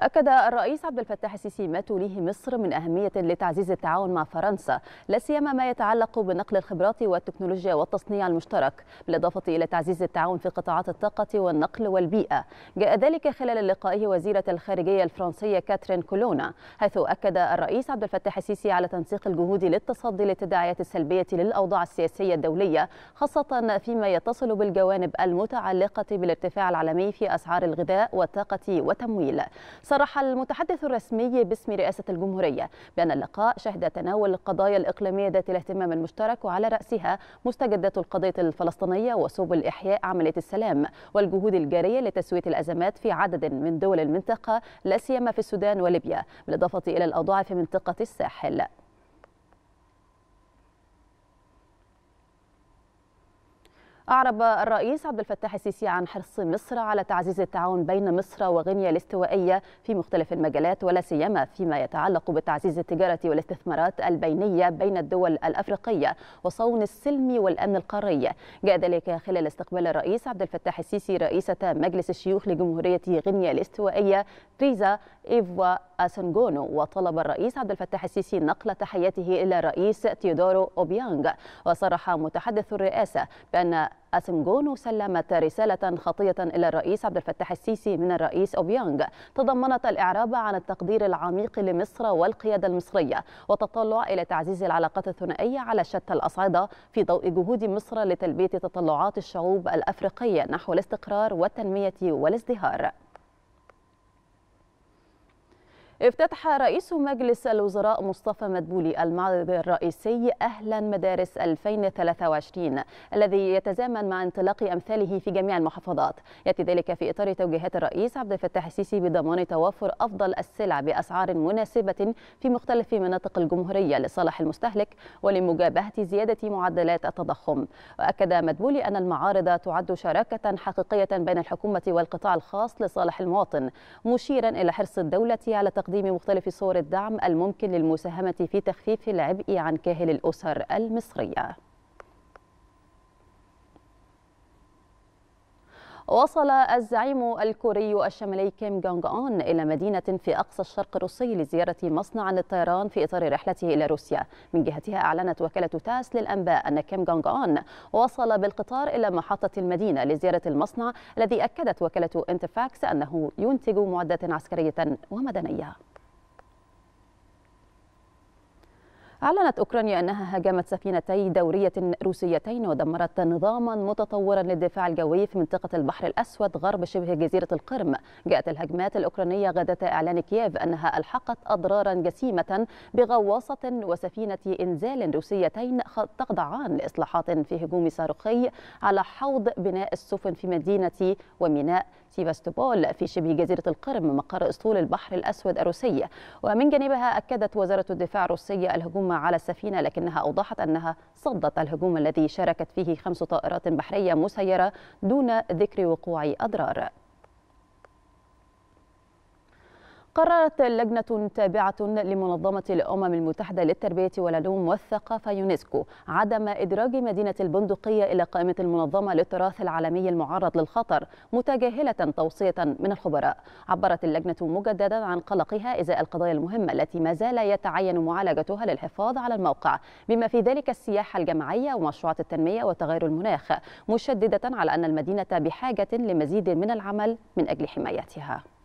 أكد الرئيس عبد الفتاح السيسي ما توليه مصر من أهمية لتعزيز التعاون مع فرنسا لا سيما ما يتعلق بنقل الخبرات والتكنولوجيا والتصنيع المشترك بالإضافة إلى تعزيز التعاون في قطاعات الطاقة والنقل والبيئة جاء ذلك خلال لقائه وزيرة الخارجية الفرنسية كاترين كولونا حيث أكد الرئيس عبد الفتاح السيسي على تنسيق الجهود للتصدي للتداعيات السلبية للأوضاع السياسية الدولية خاصة فيما يتصل بالجوانب المتعلقة بالارتفاع العالمي في أسعار الغذاء والطاقة والتمويل صرح المتحدث الرسمي باسم رئاسة الجمهورية بأن اللقاء شهد تناول القضايا الإقليمية ذات الاهتمام المشترك وعلى رأسها مستجدات القضية الفلسطينية وسبل إحياء عملية السلام والجهود الجارية لتسوية الأزمات في عدد من دول المنطقة لا سيما في السودان وليبيا بالإضافة إلى الأوضاع في منطقة الساحل أعرب الرئيس عبد الفتاح السيسي عن حرص مصر على تعزيز التعاون بين مصر وغينيا الاستوائية في مختلف المجالات ولا سيما فيما يتعلق بتعزيز التجارة والاستثمارات البينية بين الدول الأفريقية وصون السلم والأمن القاري جاء ذلك خلال استقبال الرئيس عبد الفتاح السيسي رئيسة مجلس الشيوخ لجمهورية غينيا الاستوائية تريزا إيفوا أسنغونو وطلب الرئيس عبد الفتاح السيسي نقل تحياته إلى الرئيس تيودورو أوبيانغ وصرح متحدث الرئاسة بأن أسنجونو سلمت رسالة خطية إلى الرئيس عبد الفتاح السيسي من الرئيس أوبيانغ تضمنت الإعراب عن التقدير العميق لمصر والقيادة المصرية وتطلع إلى تعزيز العلاقات الثنائية على شتى الأصعدة في ضوء جهود مصر لتلبية تطلعات الشعوب الأفريقية نحو الاستقرار والتنمية والازدهار افتتح رئيس مجلس الوزراء مصطفى مدبولي المعرض الرئيسي أهلا مدارس 2023 الذي يتزامن مع انطلاق أمثاله في جميع المحافظات يأتي ذلك في إطار توجيهات الرئيس عبد الفتاح السيسي بضمان توفر أفضل السلع بأسعار مناسبة في مختلف مناطق الجمهورية لصالح المستهلك ولمجابهة زيادة معدلات التضخم وأكد مدبولي أن المعارض تعد شراكة حقيقية بين الحكومة والقطاع الخاص لصالح المواطن مشيرا إلى حرص الدولة على تقديم تقديم مختلف صور الدعم الممكن للمساهمة في تخفيف العبء عن كاهل الأسر المصرية وصل الزعيم الكوري الشمالي كيم جونج أون إلى مدينة في أقصى الشرق الروسي لزيارة مصنع للطيران في إطار رحلته إلى روسيا من جهتها أعلنت وكالة تاس للأنباء أن كيم جونج أون وصل بالقطار إلى محطة المدينة لزيارة المصنع الذي أكدت وكالة انتفاكس أنه ينتج معدات عسكرية ومدنية أعلنت أوكرانيا أنها هاجمت سفينتي دورية روسيتين ودمرت نظاما متطورا للدفاع الجوي في منطقة البحر الأسود غرب شبه جزيرة القرم جاءت الهجمات الأوكرانية غادة إعلان كييف أنها ألحقت أضرارا جسيمة بغواصة وسفينة إنزال روسيتين تخضعان لإصلاحات في هجوم صاروخي على حوض بناء السفن في مدينة وميناء سيفاستوبول في شبه جزيرة القرم مقر أسطول البحر الأسود الروسي ومن جانبها أكدت وزارة الدفاع الروسية الهجوم الهجوم على السفينة لكنها أوضحت أنها صدت الهجوم الذي شاركت فيه خمس طائرات بحرية مسيرة دون ذكر وقوع أضرار قررت لجنة تابعة لمنظمة الأمم المتحدة للتربية والعلوم والثقافة يونسكو عدم إدراج مدينة البندقية إلى قائمة المنظمة للتراث العالمي المعرض للخطر متجاهلة توصية من الخبراء عبرت اللجنة مجددا عن قلقها إزاء القضايا المهمة التي ما زال يتعين معالجتها للحفاظ على الموقع بما في ذلك السياحة الجماعية ومشروعات التنمية وتغير المناخ مشددة على أن المدينة بحاجة لمزيد من العمل من أجل حمايتها